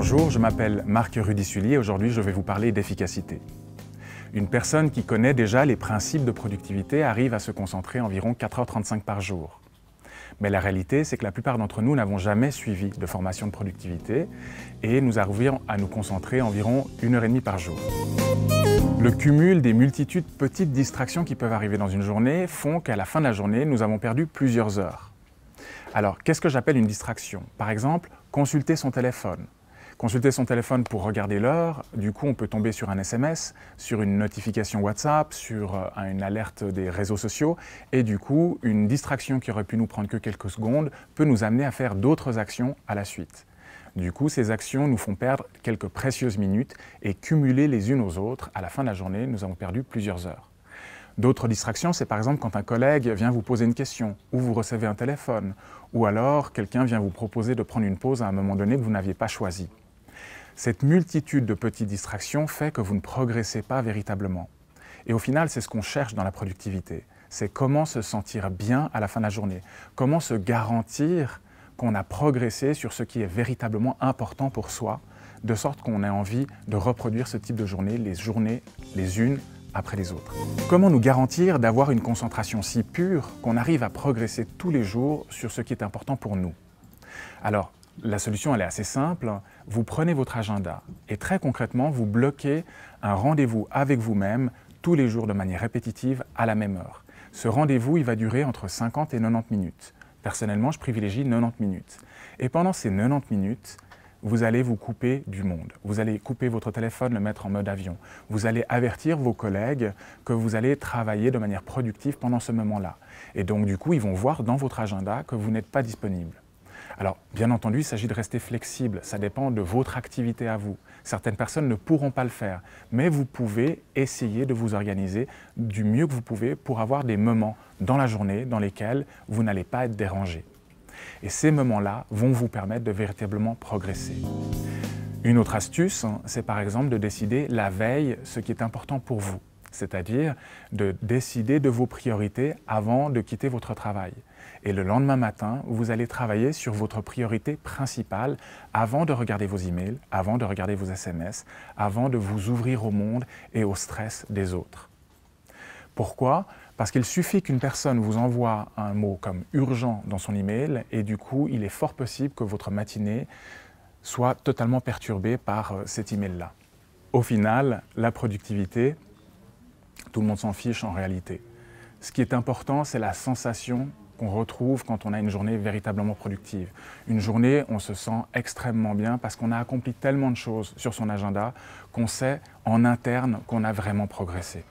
Bonjour, je m'appelle Marc Rudissulli et aujourd'hui je vais vous parler d'efficacité. Une personne qui connaît déjà les principes de productivité arrive à se concentrer environ 4h35 par jour. Mais la réalité, c'est que la plupart d'entre nous n'avons jamais suivi de formation de productivité et nous arrivons à nous concentrer environ 1h30 par jour. Le cumul des multitudes de petites distractions qui peuvent arriver dans une journée font qu'à la fin de la journée, nous avons perdu plusieurs heures. Alors, qu'est-ce que j'appelle une distraction Par exemple, consulter son téléphone, Consulter son téléphone pour regarder l'heure, du coup on peut tomber sur un SMS, sur une notification WhatsApp, sur euh, une alerte des réseaux sociaux, et du coup une distraction qui aurait pu nous prendre que quelques secondes peut nous amener à faire d'autres actions à la suite. Du coup, ces actions nous font perdre quelques précieuses minutes et cumulées les unes aux autres, à la fin de la journée, nous avons perdu plusieurs heures. D'autres distractions, c'est par exemple quand un collègue vient vous poser une question, ou vous recevez un téléphone, ou alors quelqu'un vient vous proposer de prendre une pause à un moment donné que vous n'aviez pas choisi. Cette multitude de petites distractions fait que vous ne progressez pas véritablement. Et au final, c'est ce qu'on cherche dans la productivité. C'est comment se sentir bien à la fin de la journée, comment se garantir qu'on a progressé sur ce qui est véritablement important pour soi, de sorte qu'on ait envie de reproduire ce type de journée, les journées les unes après les autres. Comment nous garantir d'avoir une concentration si pure qu'on arrive à progresser tous les jours sur ce qui est important pour nous Alors, la solution, elle est assez simple. Vous prenez votre agenda et très concrètement, vous bloquez un rendez-vous avec vous-même tous les jours de manière répétitive à la même heure. Ce rendez-vous, il va durer entre 50 et 90 minutes. Personnellement, je privilégie 90 minutes. Et pendant ces 90 minutes, vous allez vous couper du monde. Vous allez couper votre téléphone, le mettre en mode avion. Vous allez avertir vos collègues que vous allez travailler de manière productive pendant ce moment-là. Et donc, du coup, ils vont voir dans votre agenda que vous n'êtes pas disponible. Alors, bien entendu, il s'agit de rester flexible, ça dépend de votre activité à vous. Certaines personnes ne pourront pas le faire, mais vous pouvez essayer de vous organiser du mieux que vous pouvez pour avoir des moments dans la journée dans lesquels vous n'allez pas être dérangé. Et ces moments-là vont vous permettre de véritablement progresser. Une autre astuce, hein, c'est par exemple de décider la veille ce qui est important pour vous c'est-à-dire de décider de vos priorités avant de quitter votre travail. Et le lendemain matin, vous allez travailler sur votre priorité principale avant de regarder vos emails, avant de regarder vos SMS, avant de vous ouvrir au monde et au stress des autres. Pourquoi Parce qu'il suffit qu'une personne vous envoie un mot comme urgent dans son email et du coup, il est fort possible que votre matinée soit totalement perturbée par euh, cet email-là. Au final, la productivité, tout le monde s'en fiche en réalité. Ce qui est important, c'est la sensation qu'on retrouve quand on a une journée véritablement productive. Une journée, on se sent extrêmement bien parce qu'on a accompli tellement de choses sur son agenda qu'on sait en interne qu'on a vraiment progressé.